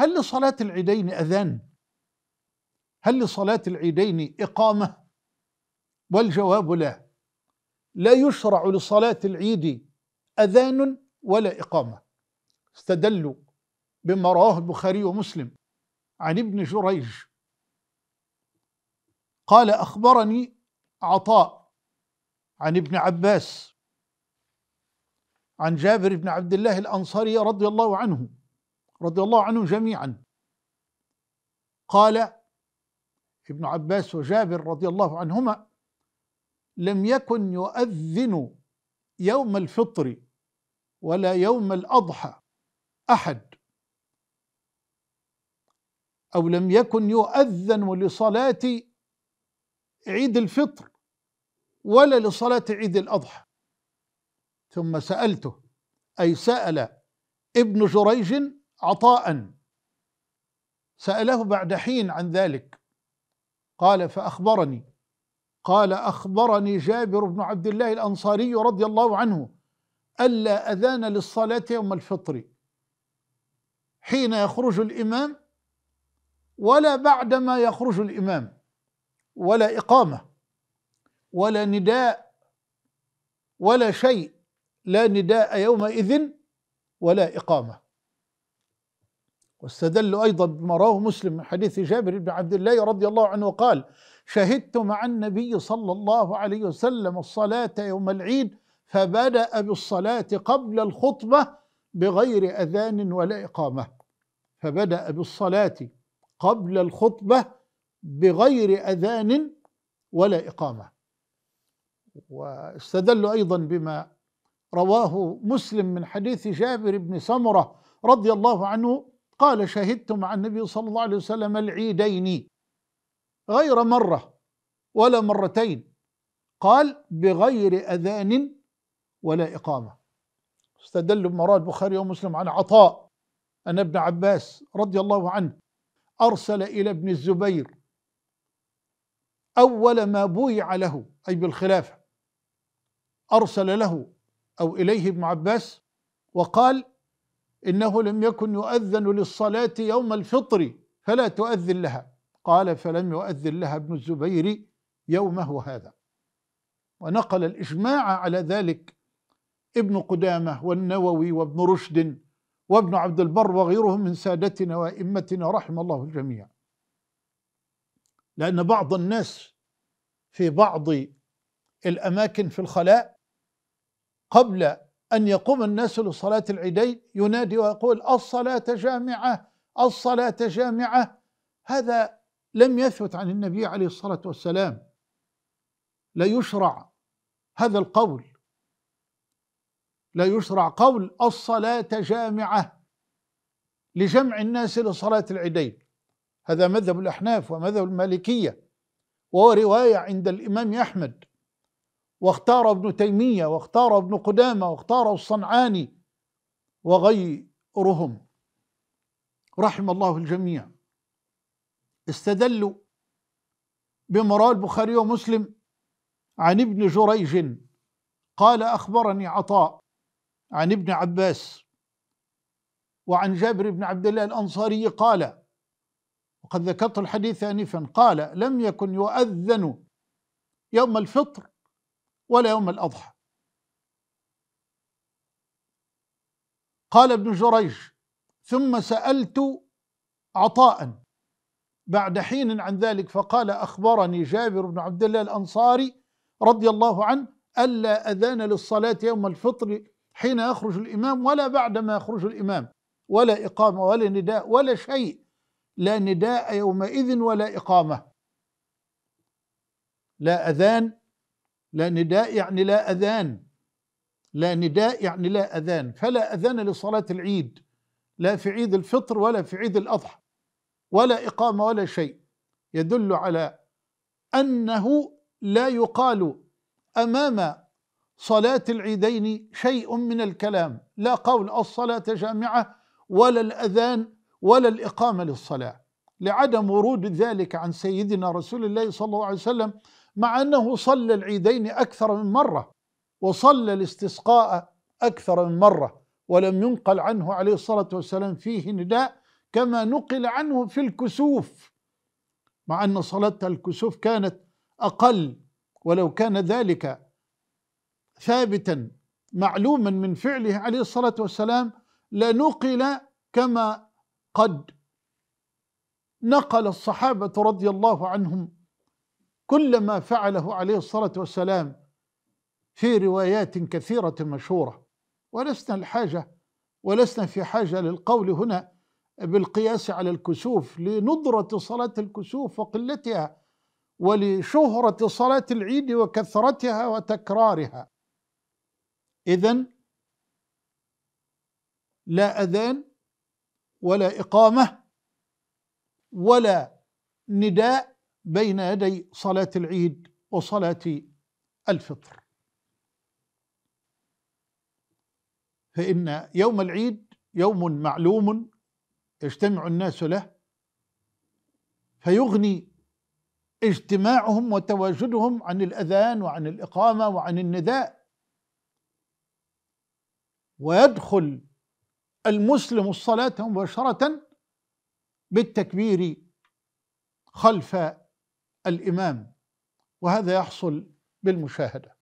هل لصلاة العيدين أذان؟ هل لصلاة العيدين إقامة؟ والجواب لا لا يشرع لصلاة العيد أذان ولا إقامة استدلوا بما رواه البخاري ومسلم عن ابن جريج قال أخبرني عطاء عن ابن عباس عن جابر بن عبد الله الأنصاري رضي الله عنه رضي الله عنهم جميعا قال ابن عباس وجابر رضي الله عنهما لم يكن يؤذن يوم الفطر ولا يوم الأضحى أحد أو لم يكن يؤذن لصلاة عيد الفطر ولا لصلاة عيد الأضحى ثم سألته أي سأل ابن جريج عطاء سأله بعد حين عن ذلك قال فأخبرني قال أخبرني جابر بن عبد الله الأنصاري رضي الله عنه ألا أذان للصلاة يوم الفطر حين يخرج الإمام ولا بعدما يخرج الإمام ولا إقامة ولا نداء ولا شيء لا نداء يومئذ ولا إقامة واستدلوا أيضا بما رواه مسلم من حديث جابر بن عبد الله رضي الله عنه قال شهدت مع النبي صلى الله عليه وسلم الصلاة يوم العيد فبدأ بالصلاة قبل الخطبة بغير أذان ولا إقامة فبدأ بالصلاة قبل الخطبة بغير أذان ولا إقامة واستدلوا أيضا بما رواه مسلم من حديث جابر بن سمرة رضي الله عنه قال شهدت مع النبي صلى الله عليه وسلم العيدين غير مرة ولا مرتين قال بغير أذان ولا إقامة استدل بمراد بخاري ومسلم عن عطاء أن ابن عباس رضي الله عنه أرسل إلى ابن الزبير أول ما بويع له أي بالخلافة أرسل له أو إليه ابن عباس وقال إنه لم يكن يؤذن للصلاة يوم الفطر فلا تؤذن لها قال فلم يؤذن لها ابن الزبير يومه هذا ونقل الإجماع على ذلك ابن قدامة والنووي وابن رشد وابن عبد البر وغيرهم من سادتنا وائمتنا رحم الله الجميع لان بعض الناس في بعض الاماكن في الخلاء قبل أن يقوم الناس لصلاة العيدين ينادي ويقول الصلاة جامعة الصلاة جامعة هذا لم يثبت عن النبي عليه الصلاة والسلام لا يشرع هذا القول لا يشرع قول الصلاة جامعة لجمع الناس لصلاة العيدين هذا مذهب الأحناف ومذهب المالكية ورواية عند الإمام أحمد واختار ابن تيمية واختار ابن قدامة واختار الصنعاني وغيرهم رحم الله الجميع استدلوا بما البخاري ومسلم عن ابن جريج قال أخبرني عطاء عن ابن عباس وعن جابر بن عبد الله الأنصاري قال وقد ذكرت الحديث آنفا قال لم يكن يؤذن يوم الفطر ولا يوم الأضحى قال ابن جريج ثم سألت عطاء بعد حين عن ذلك فقال أخبرني جابر بن عبد الله الأنصاري رضي الله عنه ألا أذان للصلاة يوم الفطر حين يخرج الإمام ولا بعدما يخرج الإمام ولا إقامة ولا نداء ولا شيء لا نداء يومئذ ولا إقامة لا أذان لا نداء يعني لا أذان لا نداء يعني لا أذان فلا أذان لصلاة العيد لا في عيد الفطر ولا في عيد الأضحى ولا إقامة ولا شيء يدل على أنه لا يقال أمام صلاة العيدين شيء من الكلام لا قول الصلاة جامعة ولا الأذان ولا الإقامة للصلاة لعدم ورود ذلك عن سيدنا رسول الله صلى الله عليه وسلم مع أنه صلى العيدين أكثر من مرة وصلى الاستسقاء أكثر من مرة ولم ينقل عنه عليه الصلاة والسلام فيه نداء كما نقل عنه في الكسوف مع أن صلاة الكسوف كانت أقل ولو كان ذلك ثابتا معلوما من فعله عليه الصلاة والسلام لنقل كما قد نقل الصحابة رضي الله عنهم كل ما فعله عليه الصلاة والسلام في روايات كثيرة مشهورة ولسنا الحاجة ولسنا في حاجة للقول هنا بالقياس على الكسوف لندرة صلاة الكسوف وقلتها ولشهرة صلاة العيد وكثرتها وتكرارها إذا لا أذان ولا إقامة ولا نداء بين يدي صلاة العيد وصلاة الفطر فإن يوم العيد يوم معلوم يجتمع الناس له فيغني اجتماعهم وتواجدهم عن الأذان وعن الإقامة وعن النداء ويدخل المسلم الصلاة مباشرة بالتكبير خلف الإمام وهذا يحصل بالمشاهدة